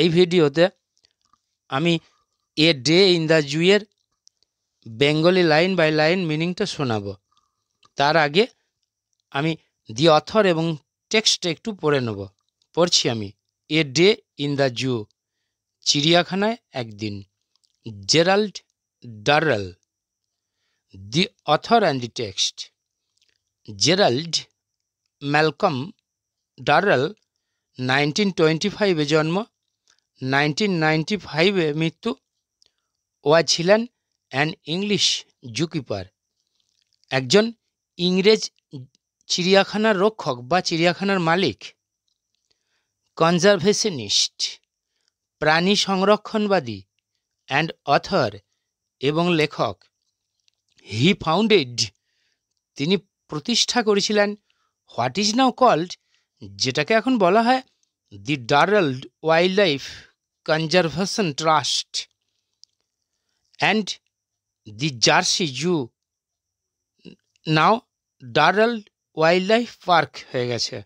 এই ভিডিওতে আমি এ ডে ইন দ্য জুয়ের বেঙ্গলি লাইন বাই লাইন মিনিংটা শোনাব তার আগে আমি দি অথর এবং টেক্সট একটু পড়ে নেব পড়ছি আমি a day in the zoo চিড়িয়াখানায় একদিন Gerald Durrell the author and the text Gerald Malcolm Durrell nineteen twenty ফাইভে জন্ম নাইনটিন নাইনটি ফাইভে মৃত্যু ওয়া ছিলেন অ্যান ইংলিশ জুকিপার একজন ইংরেজ চিড়িয়াখানার রক্ষক বা চিড়িয়াখানার মালিক কনজারভেশনিস্ট প্রাণী সংরক্ষণবাদী অ্যান্ড অথর এবং লেখক হি ফাউন্ডেড তিনি প্রতিষ্ঠা করেছিলেন হোয়াট ইজ নাও কল্ড যেটাকে এখন বলা হয় the Durrell wildlife conservation trust and the Jersey zoo now Durrell wildlife park হয়ে গেছে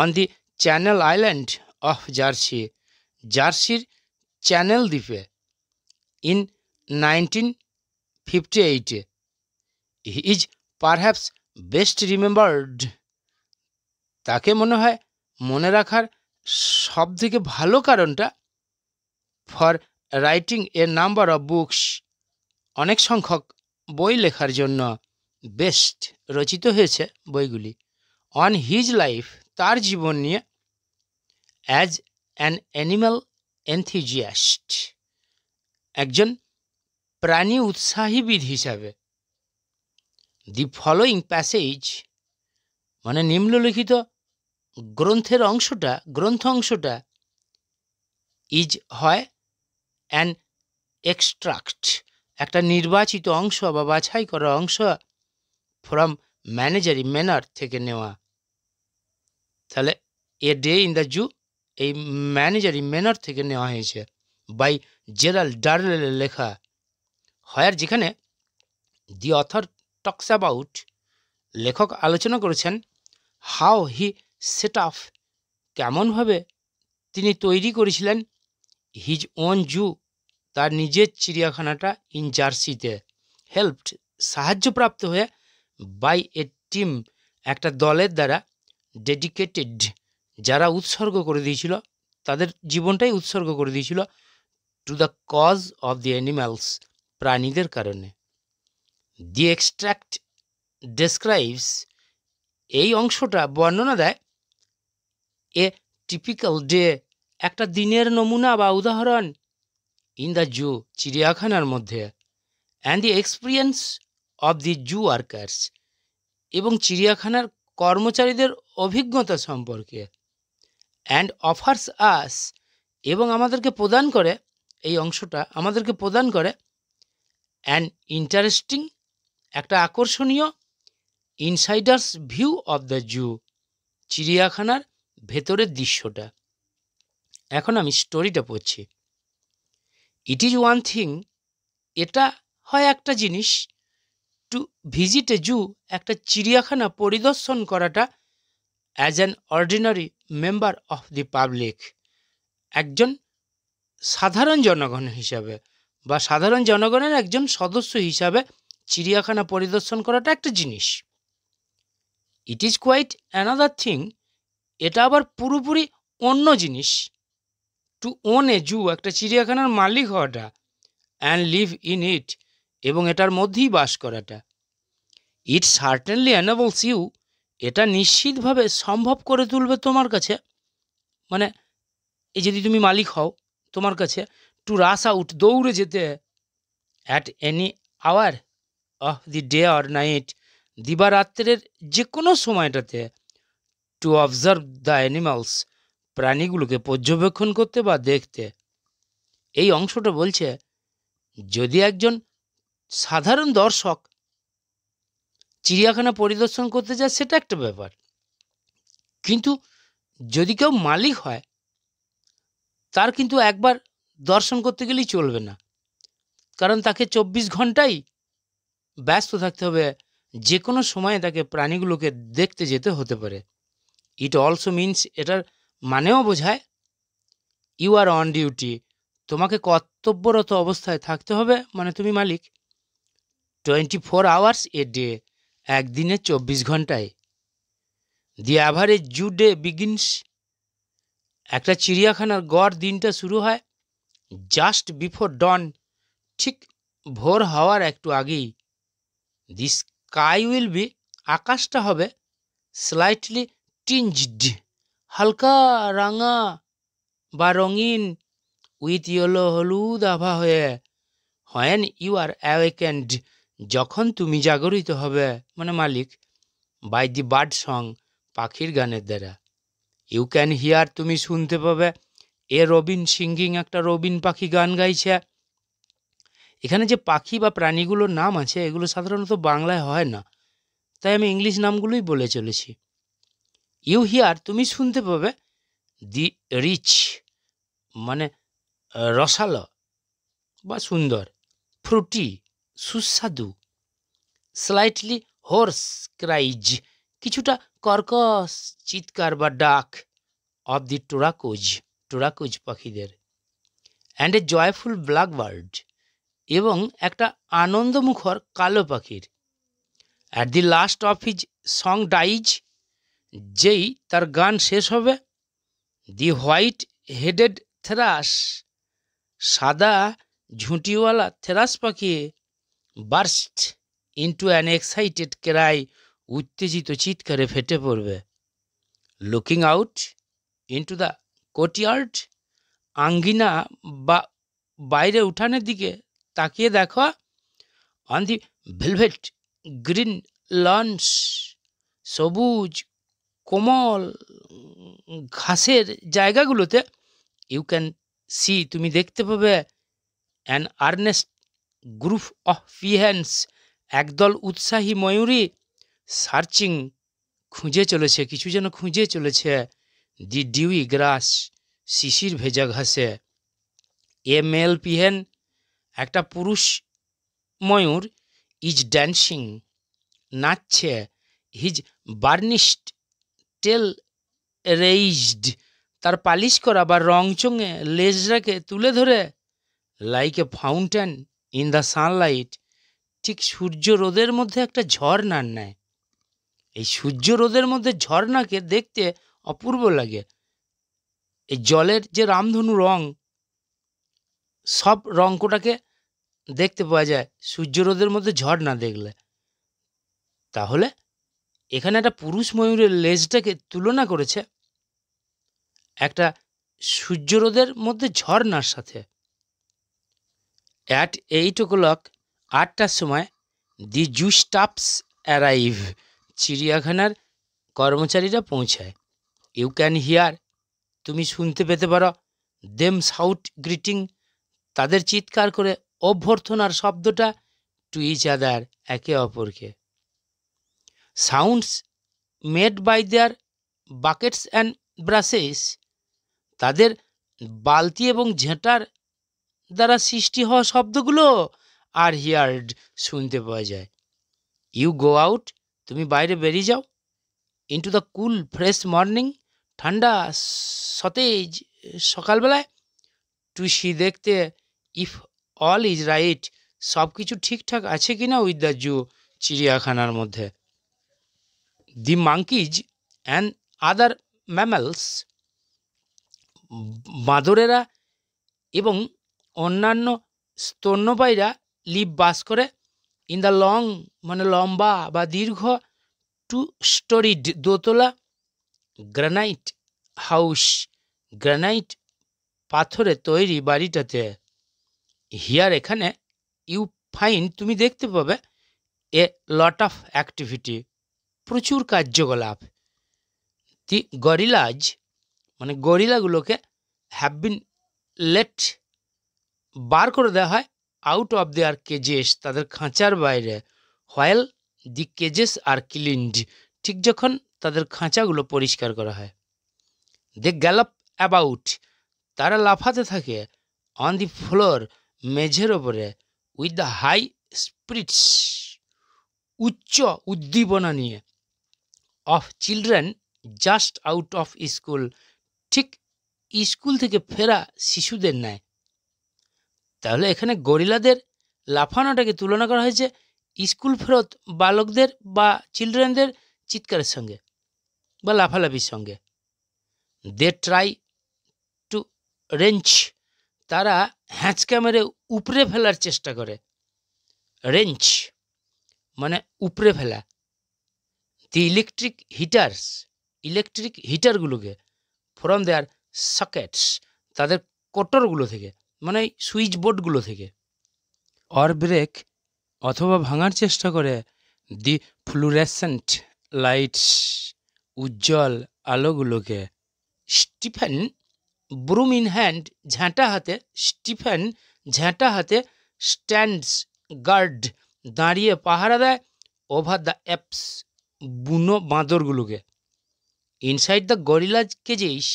on the Channel Island of Jersey জার্সির চ্যানেল দ্বীপে ইন নাইনটিন ফিফটি এইটে he is perhaps best remembered তাকে মনে হয় মনে রাখার সবথেকে ভালো কারণটা for writing a number of books অনেক সংখ্যক বই লেখার জন্য বেস্ট রচিত হয়েছে বইগুলি অন হিজ লাইফ তার জীবন নিয়ে অ্যাজ অ্যান অ্যানিম্যাল এনথিজিয়াস্ট একজন প্রাণী উৎসাহীবিদ হিসাবে দি ফলোয়িং প্যাসেজ মানে নিম্নলিখিত গ্রন্থের অংশটা গ্রন্থ অংশটা ইজ হয় অ্যান এক্সট্রাক্ট একটা নির্বাচিত অংশ বা বাছাই করা অংশ ফ্রম ম্যানেজারি ম্যানার থেকে নেওয়া তাহলে a day in the zoo এই ম্যানেজারি ম্যানার থেকে নেওয়া হয়েছে বাই জেরাল ডার্লের লেখা হয়ার যেখানে দি অথর টক্স অ্যাবাউট লেখক আলোচনা করেছেন হাউ হি সেট আপ কেমনভাবে তিনি তৈরি করেছিলেন হিজ ওন জু তার নিজের চিড়িয়াখানাটা ইন জার্সিতে হেল্পড সাহায্যপ্রাপ্ত হয়ে বাই এ টিম একটা দলের দ্বারা ডেডিকেটেড যারা উৎসর্গ করে দিয়েছিল তাদের জীবনটাই উৎসর্গ করে দিয়েছিল to the cause of the animals প্রাণীদের কারণে দি এক্সট্র্যাক্ট ডেসক্রাইবস এই অংশটা বর্ণনা দেয় এ টিপিক্যাল ডে একটা দিনের নমুনা বা উদাহরণ ইন দ্য জু চিড়িয়াখানার মধ্যে and the experience of the zoo workers এবং চিড়িয়াখানার কর্মচারীদের অভিজ্ঞতা সম্পর্কে অ্যান্ড অফার্স আস এবং আমাদেরকে প্রদান করে এই অংশটা আমাদেরকে প্রদান করে অ্যান ইন্টারেস্টিং একটা আকর্ষণীয় insider's view of the zoo চিড়িয়াখানার ভেতরের দৃশ্যটা এখন আমি স্টোরিটা পড়ছি ইট ইজ ওয়ান থিং এটা হয় একটা জিনিস টু ভিজিট এ জু একটা চিড়িয়াখানা পরিদর্শন করাটা as an ordinary member of the public একজন সাধারণ জনগণ হিসাবে বা সাধারণ জনগণের একজন সদস্য হিসাবে চিড়িয়াখানা পরিদর্শন করাটা একটা জিনিস it is quite another thing এটা আবার পুরোপুরি অন্য জিনিস টু ওন এ জু একটা চিড়িয়াখানার মালিক হওয়াটা অ্যান্ড লিভ ইন ইট এবং এটার মধ্যেই বাস করাটা ইট সার্টেনলি অ্যানাবলস ইউ এটা নিশ্চিতভাবে সম্ভব করে তুলবে তোমার কাছে মানে এই যদি তুমি মালিক হও তোমার কাছে টু রাস আউট দৌড়ে যেতে at any hour of the day or night দিবারাত্রের যে কোনো সময়টাতে টু অবজার্ভ দ্য অ্যানিমালস প্রাণীগুলোকে পর্যবেক্ষণ করতে বা দেখতে এই অংশটা বলছে যদি একজন সাধারণ দর্শক চিড়িয়াখানা পরিদর্শন করতে যায় সেটা একটা ব্যাপার কিন্তু যদি কেউ মালিক হয় তার কিন্তু একবার দর্শন করতে গেলেই চলবে না কারণ তাকে চব্বিশ ঘন্টাই ব্যস্ত থাকতে হবে যে কোনো সময়ে তাকে প্রাণীগুলোকে দেখতে যেতে হতে পারে ইট অলসো মিন্স এটার মানেও বোঝায় ইউ আর অন ডিউটি তোমাকে কর্তব্যরত অবস্থায় থাকতে হবে মানে তুমি মালিক twenty four hours a day একদিনে চব্বিশ ঘন্টায় the average zoo day begins একটা চিড়িয়াখানার গড় দিনটা শুরু হয় জাস্ট বিফোর ডন ঠিক ভোর হওয়ার একটু আগেই দি স্কাই উইল বি আকাশটা হবে স্লাইটলি টিঞ্জড হালকা রাঙা বা রঙিন উইথ ইয়েলো হলুদ আভা হয়ে হোয়েন ইউ আর অ্যাওয়েকেন্ড যখন তুমি জাগরিত হবে মানে মালিক বাই দি বার্ড সং পাখির গানের দ্বারা ইউ ক্যান হিয়ার তুমি শুনতে পাবে এ রবিন সিঙ্গিং একটা রবিন পাখি গান গাইছে এখানে যে পাখি বা প্রাণীগুলোর নাম আছে এগুলো সাধারণত বাংলায় হয় না তাই আমি ইংলিশ নামগুলোই বলে চলেছি ইউ হিয়ার তুমি শুনতে পাবে দি রিচ মানে রসালো বা সুন্দর ফ্রুটি সুস্বাদু স্লাইটলি হোর্স ক্রাইজ কিছুটা কর্কশ চিৎকার বা ডাক অব দি টোরাকোজ টোরাকোজ পাখিদের অ্যান্ড এ জয়ফুল ব্ল্যাক বার্ড এবং একটা আনন্দমুখর কালো পাখির at the last of his song dies যেই তার গান শেষ হবে দি হোয়াইট হেডেড থেরাস সাদা ঝুঁটিওয়ালা থেরাস পাখি burst into an excited cry উত্তেজিত চিৎকারে ফেটে পড়বে looking out into the courtyard আঙ্গিনা বা বাইরে উঠানের দিকে তাকিয়ে দেখো on the velvet green lawn সবুজ কোমল ঘাসের জায়গাগুলোতে ইউ ক্যান সি তুমি দেখতে পাবে an earnest group of peahens একদল উৎসাহী ময়ূরই সার্চিং খুঁজে চলেছে কিছু যেন খুঁজে চলেছে দি ডিউই গ্রাস শিশির ভেজা ঘাসে এ মেল পিহেন একটা পুরুষ ময়ূর ইজ ড্যান্সিং নাচছে হিজ বার্নিশড টেল রেইজড তার পালিশ করা বা চঙে লেজটাকে তুলে ধরে like a fountain in the sunlight ঠিক সূর্য রোদের মধ্যে একটা ঝর্ণার নেয় এই সূর্য রোদের মধ্যে ঝর্নাকে দেখতে অপূর্ব লাগে এই জলের যে রামধনু রং সব কোটাকে দেখতে পাওয়া যায় সূর্য রোদের মধ্যে ঝর্না দেখলে তাহলে এখানে একটা পুরুষ ময়ূরের লেজটাকে তুলনা করেছে একটা সূর্যরোদের মধ্যে ঝর্নার সাথে অ্যাট এইট ও ক্লক আটটার সময় দি জুস্টাপস অ্যারাইভ চিড়িয়াখানার কর্মচারীরা পৌঁছায় ইউ ক্যান হিয়ার তুমি শুনতে পেতে পারো দেম সাউট গ্রিটিং তাদের চিৎকার করে অভ্যর্থনার শব্দটা টু ইচ আদার একে অপরকে sounds made by their buckets and brushes তাদের বালতি এবং ঝেঁটার দ্বারা সৃষ্টি হওয়া শব্দগুলো আর হিয়ার্ড শুনতে পাওয়া যায় ইউ গো আউট তুমি বাইরে বেরিয়ে যাও into the cool fresh morning ঠান্ডা সতেজ সকালবেলায় টু সি দেখতে ইফ অল ইজ রাইট সব কিছু ঠিকঠাক আছে কি না উইথ দ্য জু চিড়িয়াখানার মধ্যে the monkeys and other mammals বাঁদরেরা এবং অন্যান্য স্তন্যপায়ীরা লিপ বাস করে ইন দ্য লং মানে লম্বা বা দীর্ঘ টু স্টোরিড দোতলা গ্রানাইট হাউস গ্রানাইট পাথরে তৈরি বাড়িটাতে হিয়ার এখানে ইউ ফাইন তুমি দেখতে পাবে এ লট অফ অ্যাক্টিভিটি প্রচুর কার্যকলাপ দি গরিলাজ মানে গরিলাগুলোকে হ্যাভ বিন লেট বার করে দেওয়া হয় আউট অফ দেয়ার কেজেস তাদের খাঁচার বাইরে হোয়েল দি কেজেস আর ক্লিনড ঠিক যখন তাদের খাঁচাগুলো পরিষ্কার করা হয় দে গ্যালপ অ্যাবাউট তারা লাফাতে থাকে অন দি ফ্লোর মেঝের ওপরে উইথ দ্য হাই স্পিরিটস উচ্চ উদ্দীপনা নিয়ে of children just out of school ঠিক স্কুল থেকে ফেরা শিশুদের নেয় তাহলে এখানে গরিলাদের লাফানোটাকে তুলনা করা হয়েছে স্কুল ফেরত বালকদের বা চিলড্রেনদের চিৎকারের সঙ্গে বা লাফালাফির সঙ্গে দে ট্রাই টু রেঞ্চ তারা হ্যাঁচকা মেরে উপরে ফেলার চেষ্টা করে রেঞ্চ মানে উপরে ফেলা দি ইলেকট্রিক হিটার্স ইলেকট্রিক হিটারগুলোকে ফ্রম দেয়ার সকেটস তাদের কটরগুলো থেকে মানে সুইচ বোর্ডগুলো থেকে অর ব্রেক অথবা ভাঙার চেষ্টা করে দি ফ্লুরেসেন্ট লাইটস উজ্জ্বল আলোগুলোকে স্টিফেন ব্রুম ইন হ্যান্ড ঝাঁটা হাতে স্টিফেন ঝাঁটা হাতে স্ট্যান্ডস গার্ড দাঁড়িয়ে পাহারা দেয় ওভার দ্য অ্যাপস বুনো বাঁদরগুলোকে ইনসাইড দ্য গরিলা কেজিস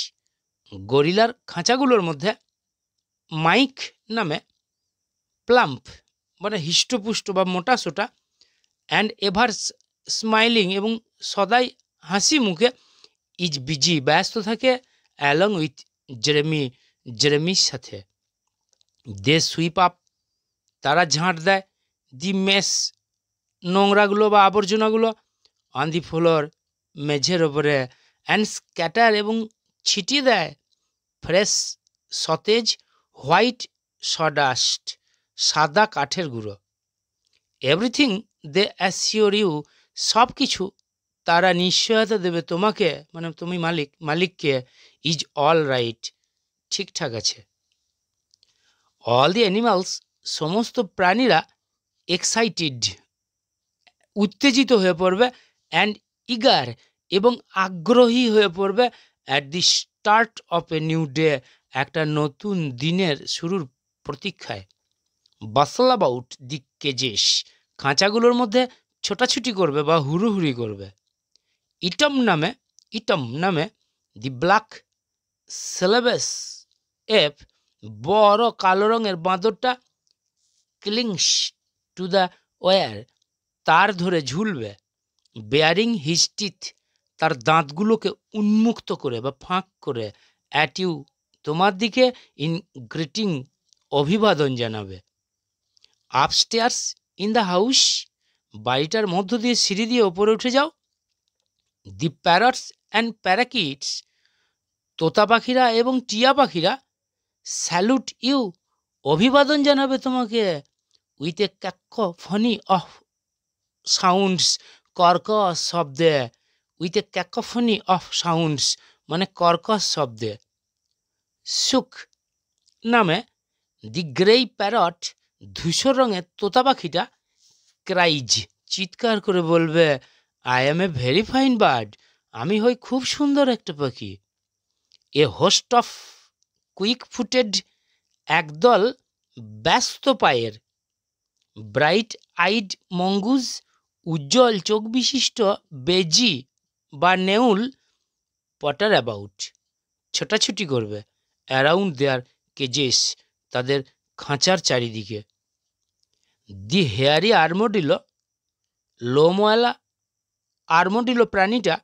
গরিলার খাঁচাগুলোর মধ্যে মাইক নামে প্লাম্প মানে হিষ্টপুষ্ট বা মোটাসোটা অ্যান্ড এভার স্মাইলিং এবং সদাই হাসি মুখে ইজ বিজি ব্যস্ত থাকে অ্যালং উইথ জেরেমি জেরেমির সাথে দে সুইপ আপ তারা ঝাঁট দেয় দি মেস নোংরাগুলো বা আবর্জনাগুলো আঁধি ফুলর মেঝের ওপরে অ্যান্ড স্ক্যাটার এবং ছিটিয়ে দেয় ফ্রেশ সতেজ হোয়াইট সডাস্ট সাদা কাঠের গুঁড়ো এভরিথিং দে অ্যাসিওর ইউ সব কিছু তারা নিশ্চয়তা দেবে তোমাকে মানে তুমি মালিক মালিককে ইজ অল রাইট ঠিকঠাক আছে অল দি অ্যানিমালস সমস্ত প্রাণীরা এক্সাইটেড উত্তেজিত হয়ে পড়বে অ্যান্ড ইগার এবং আগ্রহী হয়ে পড়বে at the start of a new day একটা নতুন দিনের শুরুর প্রতীক্ষায় বাসল অ্যাবাউট দি কেজেস খাঁচাগুলোর মধ্যে ছোটাছুটি করবে বা হুড়ুহুড়ি করবে ইটম নামে ইটম নামে দি ব্ল্যাক সেলেবাস এফ বড় কালো রঙের বাঁদরটা ক্লিংস টু দ্য ওয়ার তার ধরে ঝুলবে বেয়ারিং হিস্টিত তার দাঁতগুলোকে উন্মুক্ত করে বা ফাঁক করে অ্যাটিউ তোমার দিকে ইন গ্রিটিং অভিবাদন জানাবে আপস্টেয়ার্স ইন দ্য হাউস বাড়িটার মধ্য দিয়ে সিঁড়ি দিয়ে ওপরে উঠে যাও দি প্যারটস অ্যান্ড প্যারাকিটস তোতা পাখিরা এবং টিয়া পাখিরা স্যালুট ইউ অভিবাদন জানাবে তোমাকে with a cacophony of sounds কর্কশ শব্দে with a cacophony of sounds মানে কর্কশ শব্দে সুখ নামে দি গ্রেই প্যারট ধূসর রঙের তোতা পাখিটা ক্রাইজ চিৎকার করে বলবে I am a very fine bird আমি হই খুব সুন্দর একটা পাখি a host of quick footed একদল ব্যস্ত পায়ের ব্রাইট আইড মঙ্গুজ উজ্জ্বল চোখ বিশিষ্ট বেজি বা নেউল পটার অ্যাবাউট ছোটাছুটি করবে অ্যারাউন্ড দেয়ার কেজেস তাদের খাঁচার চারিদিকে দি হেয়ারি আর্মোডিলো লোমওয়ালা আর্মোডিলো প্রাণীটা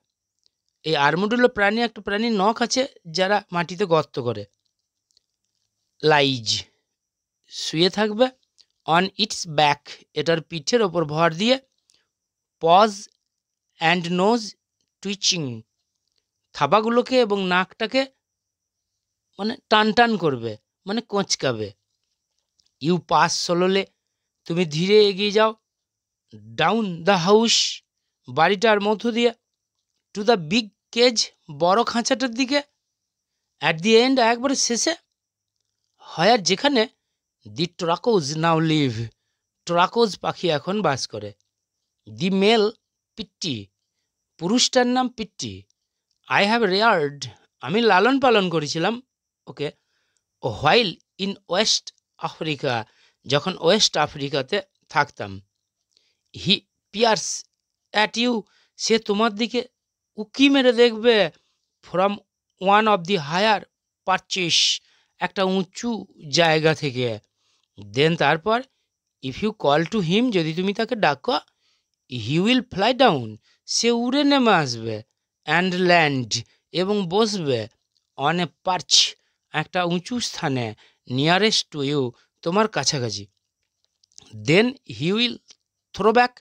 এই আর্মোডিলো প্রাণী একটা প্রাণীর নখ আছে যারা মাটিতে গর্ত করে লাইজ শুয়ে থাকবে অন ইটস ব্যাক এটার পিঠের ওপর ভর দিয়ে পজ অ্যান্ড নোজ টুইচিং থাবাগুলোকে এবং নাকটাকে মানে টান টান করবে মানে কোঁচকাবে ইউ পাস সলোলে তুমি ধীরে এগিয়ে যাও ডাউন দ্য হাউস বাড়িটার মধ্য দিয়ে টু দ্য বিগ কেজ বড় খাঁচাটার দিকে অ্যাট দি এন্ড একবারে শেষে আর যেখানে দি ট্রাকোজ নাও লিভ ট্রাকোজ পাখি এখন বাস করে দি মেল পিট্টি পুরুষটার নাম পিট্টি আই হ্যাভ রেয়ার্ড আমি লালন পালন করেছিলাম ওকে হোয়াইল ইন ওয়েস্ট আফ্রিকা যখন ওয়েস্ট আফ্রিকাতে থাকতাম হি পিয়ার্স অ্যাট ইউ সে তোমার দিকে উকি মেরে দেখবে from one of the higher perches একটা উঁচু জায়গা থেকে দেন তারপর if you call to him যদি তুমি তাকে ডাকো হি উইল ফ্লাই ডাউন সে উড়ে নেমে আসবে অ্যান্ড ল্যান্ড এবং বসবে অন এ পার্চ একটা উঁচু স্থানে নিয়ারেস্ট টু ইউ তোমার কাছাকাছি then he will throw back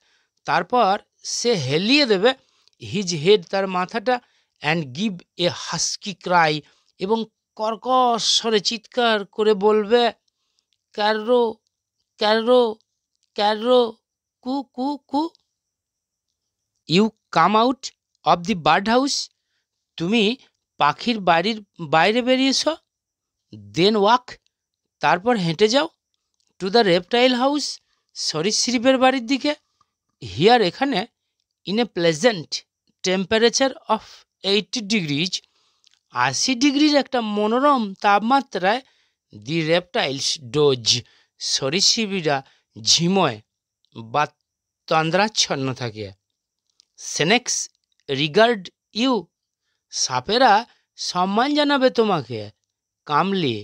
তারপর সে হেলিয়ে দেবে হিজ হেড তার মাথাটা and give a husky cry এবং কর্কশরে চিৎকার করে বলবে ক্যারো ক্যারো ক্যারো কু কু কু you come out of the bird house তুমি পাখির বাড়ির বাইরে বেরিয়েছ দেন ওয়াক তারপর হেঁটে যাও টু দ্য রেপটাইল হাউস সরীসৃপের বাড়ির দিকে হিয়ার এখানে in a pleasant temperature of eighty degrees আশি ডিগ্রির একটা মনোরম তাপমাত্রায় দি রেপটাইলস ডোজ সরীসৃপীরা ঝিময় বা তন্দ্রাচ্ছন্ন থাকে সেনেক্স রিগার্ড ইউ সাপেরা সম্মান জানাবে তোমাকে কামলি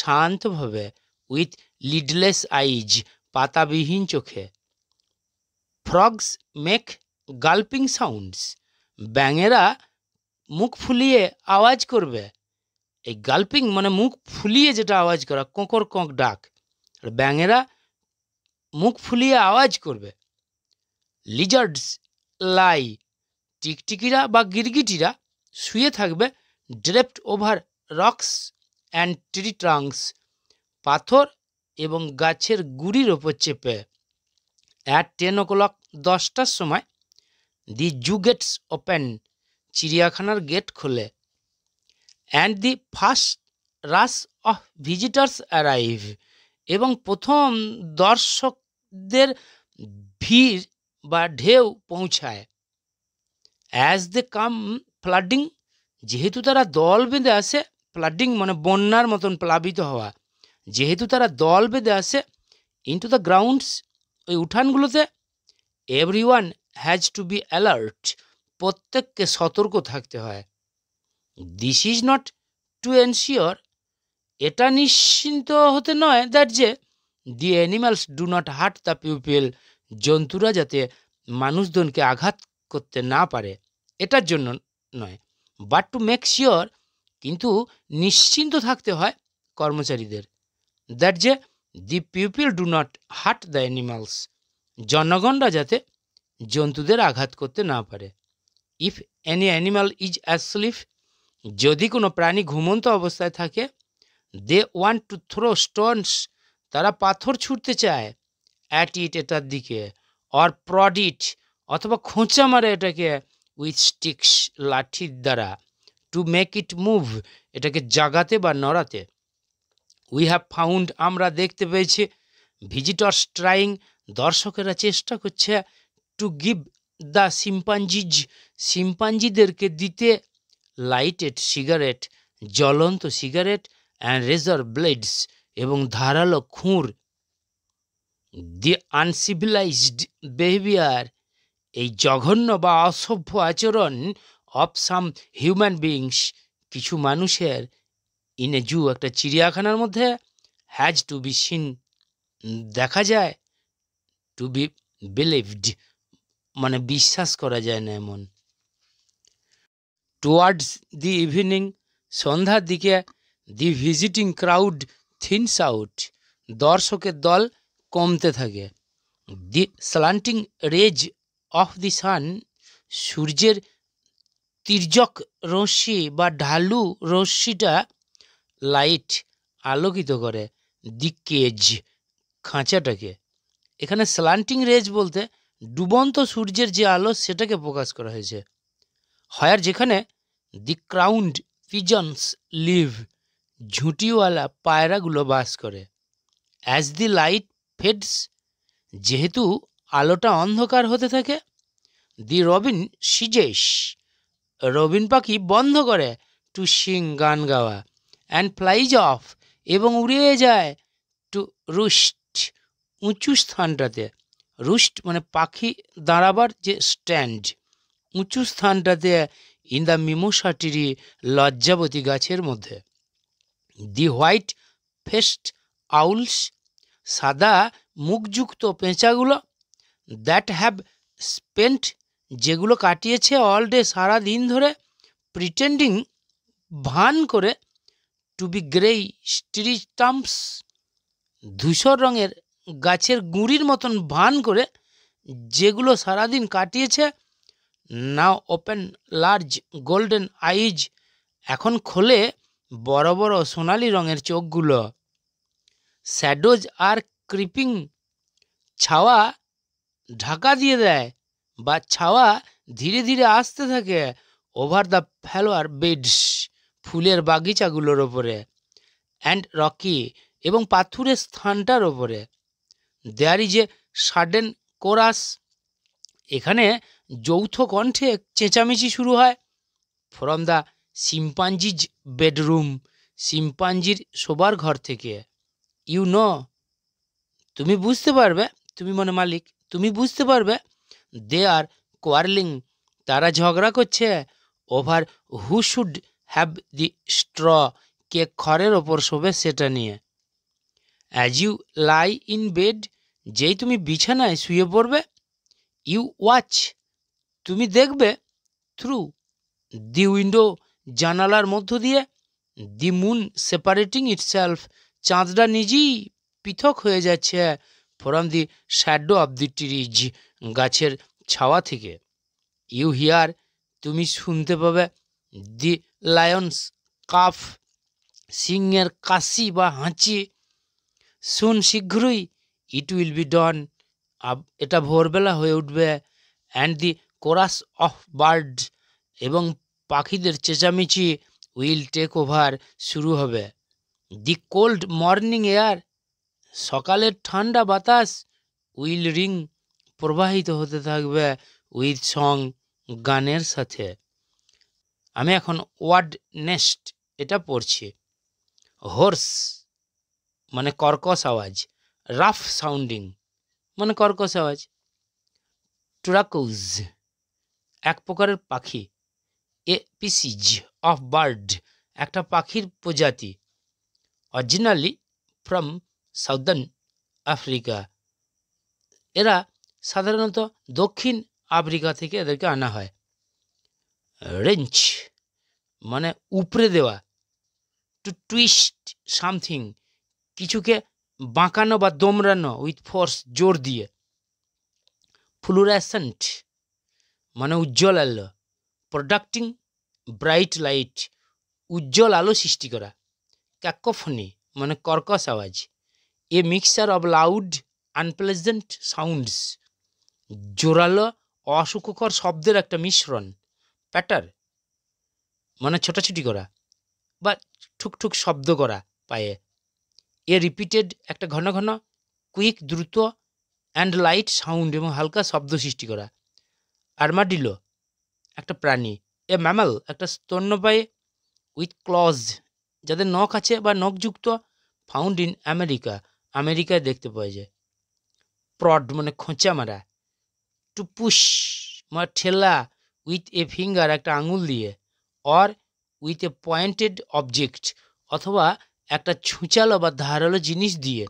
শান্তভাবে উইথ লিডলেস আইজ পাতাবিহীন চোখে ফ্রগস মেক গাল্পিং সাউন্ডস ব্যাঙেরা মুখ ফুলিয়ে আওয়াজ করবে এই গাল্পিং মানে মুখ ফুলিয়ে যেটা আওয়াজ করা কোঁকর কোঁক ডাক আর ব্যাঙেরা মুখ ফুলিয়ে আওয়াজ করবে লিজার্ডস লাই টিকটিকিরা বা গিরগিটিরা শুয়ে থাকবে draped over rocks and tree trunks পাথর এবং গাছের গুড়ির ওপর চেপে অ্যাট টেন ও ক্লক দশটার সময় দি জু গেটস ওপেন চিড়িয়াখানার গেট খোলে and the first rush of visitors arrive এবং প্রথম দর্শকদের ভিড় বা ঢেউ পৌঁছায় অ্যাজ দে কাম ফ্লাডিং যেহেতু তারা দল বেঁধে আসে ফ্লাডিং মানে বন্যার মতন প্লাবিত হওয়া যেহেতু তারা দল বেঁধে আসে টু দ্য গ্রাউন্ডস ওই উঠানগুলোতে everyone has to be alert প্রত্যেককে সতর্ক থাকতে হয় this is not to ensure এটা নিশ্চিন্ত হতে নয় দ্যাট যে the animals do not hurt the people জন্তুরা যাতে মানুষজনকে আঘাত করতে না পারে এটার জন্য নয় বাট টু মেক শিওর কিন্তু নিশ্চিন্ত থাকতে হয় কর্মচারীদের দ্যাট যে the people do not hurt the animals জনগণরা যাতে জন্তুদের আঘাত করতে না পারে if any animal is asleep যদি কোনো প্রাণী ঘুমন্ত অবস্থায় থাকে they want to throw stones তারা পাথর ছুটতে চায় অ্যাট ইট এটার দিকে অর প্রডিট অথবা খোঁচা মারে এটাকে উইথ স্টিক্স লাঠির দ্বারা টু মেক ইট মুভ এটাকে জাগাতে বা নড়াতে উই হ্যাভ ফাউন্ড আমরা দেখতে পেয়েছি ভিজিটর স্ট্রাইং দর্শকেরা চেষ্টা করছে টু গিভ দ্য সিম্পাঞ্জিজ সিম্পাঞ্জিদেরকে দিতে লাইটেড সিগারেট জ্বলন্ত সিগারেট অ্যান্ড রেজার ব্লেডস এবং ধারালো খুঁড় দি আনসিভিলাইজড বিহেভিয়ার এই জঘন্য বা অসভ্য আচরণ অফ সাম হিউম্যান বিংস কিছু মানুষের ইন এ জু একটা চিড়িয়াখানার মধ্যে হ্যাজ টু বি সিন দেখা যায় টু বি বিলিভড মানে বিশ্বাস করা যায় না এমন টুয়ার্ডস দি ইভিনিং সন্ধ্যার দিকে the visiting crowd thins out দর্শকের দল কমতে থাকে দি স্লান্টিং রেজ অফ দি সান সূর্যের তির্যক রশ্মি বা ঢালু রশ্মিটা লাইট আলোকিত করে দি কেজ খাঁচাটাকে এখানে স্লান্টিং রেজ বলতে ডুবন্ত সূর্যের যে আলো সেটাকে প্রকাশ করা হয়েছে হয়ার যেখানে দি ক্রাউন্ড পিজনস লিভ ঝুঁটিওয়ালা পায়রাগুলো বাস করে অ্যাজ দি লাইট হেডস যেহেতু আলোটা অন্ধকার হতে থাকে দি রবিন সিজেস রবিন পাখি বন্ধ করে টু সিং গান গাওয়া অ্যান্ড ফ্লাইজ অফ এবং উড়িয়ে যায় টু রুস্ট উঁচু স্থানটাতে রুস্ট মানে পাখি দাঁড়াবার যে স্ট্যান্ড উঁচু স্থানটাতে ইন দ্য মিমোসাটিরি লজ্জাবতী গাছের মধ্যে দি হোয়াইট ফেস্ট আউলস সাদা মুখযুক্ত পেঁচাগুলো দ্যাট হ্যাভ স্পেন্ট যেগুলো কাটিয়েছে অল ডে সারা দিন ধরে প্রিটেন্ডিং ভান করে to be grey tree stumps ধূসর রঙের গাছের গুঁড়ির মতন ভান করে যেগুলো সারাদিন কাটিয়েছে now open large golden eyes এখন খোলে বড় বড় সোনালি রঙের চোখগুলো শ্যাডোজ আর ক্রিপিং ছাওয়া ঢাকা দিয়ে দেয় বা ছাওয়া ধীরে ধীরে আসতে থাকে ওভার দ্য ফ্যালোয়ার বেডস ফুলের বাগিচাগুলোর ওপরে অ্যান্ড রকি এবং পাথুরের স্থানটার ওপরে there is a sudden chorus এখানে যৌথ কণ্ঠে চেঁচামেচি শুরু হয় ফ্রম দ্য সিম্পাঞ্জিজ বেডরুম সিম্পাঞ্জির শোবার ঘর থেকে ইউ ন তুমি বুঝতে পারবে তুমি মনে মালিক তুমি বুঝতে পারবে দে আর কোয়ারলিং তারা ঝগড়া করছে over who should have the straw কে খড়ের ওপর শোবে সেটা নিয়ে as you lie in bed যেই তুমি বিছানায় শুয়ে পড়বে ইউ ওয়াচ তুমি দেখবে থ্রু দি উইন্ডো জানালার মধ্য দিয়ে দি মুন সেপারেটিং ইটসেলফ চাঁদটা নিজেই পৃথক হয়ে যাচ্ছে from the shadow of the trees গাছের ছাওয়া থেকে ইউ হিয়ার তুমি শুনতে পাবে দি লায়ন্স কাফ সিংয়ের কাশি বা হাঁচি শুন শীঘ্রই ইট উইল বি ডন এটা ভোরবেলা হয়ে উঠবে and the chorus of bird এবং পাখিদের চেঁচামেচি উইল টেক ওভার শুরু হবে দি কোল্ড মর্নিং এয়ার সকালের ঠান্ডা বাতাস উইল রিং প্রবাহিত হতে থাকবে উইথ সং গানের সাথে আমি এখন ওয়ার্ড নেস্ট এটা পড়ছি হোর্স মানে কর্কশ আওয়াজ রাফ সাউন্ডিং মানে কর্কশ আওয়াজ ট্রাকুজ এক প্রকারের পাখি এ পিসিজ অফ বার্ড একটা পাখির প্রজাতি অরিজিনালি ফ্রম সাউদার্ন আফ্রিকা এরা সাধারণত দক্ষিণ আফ্রিকা থেকে এদেরকে আনা হয় রেঞ্চ মানে উপরে দেওয়া টু টুইস্ট সামথিং কিছুকে বাঁকানো বা দোমড়ানো উইথ ফোর্স জোর দিয়ে ফ্লুরাসেন্ট মানে উজ্জ্বল আলো প্রোডাক্টিং ব্রাইট লাইট উজ্জ্বল আলো সৃষ্টি করা ক্যাকোফনি মানে কর্কশ আওয়াজ a mixture of loud unpleasant sounds জোরালো অসুখকর শব্দের একটা মিশ্রণ প্যাটার মানে ছোটাছুটি করা বা ঠুকঠুক শব্দ করা পায়ে এ রিপিটেড একটা ঘন ঘন কুইক দ্রুত অ্যান্ড লাইট সাউন্ড এবং হালকা শব্দ সৃষ্টি করা আর্মাডিলো একটা প্রাণী এ ম্যামাল একটা স্তন্যপায়ী উইথ ক্লজ যাদের নখ আছে বা নখযুক্ত ফাউন্ড ইন আমেরিকা আমেরিকায় দেখতে পাওয়া যায় প্রড মানে খোঁচা মারা টু পুশ মানে ঠেলা উইথ এ ফিঙ্গার একটা আঙুল দিয়ে or with a pointed object অথবা একটা ছুঁচালো বা ধারালো জিনিস দিয়ে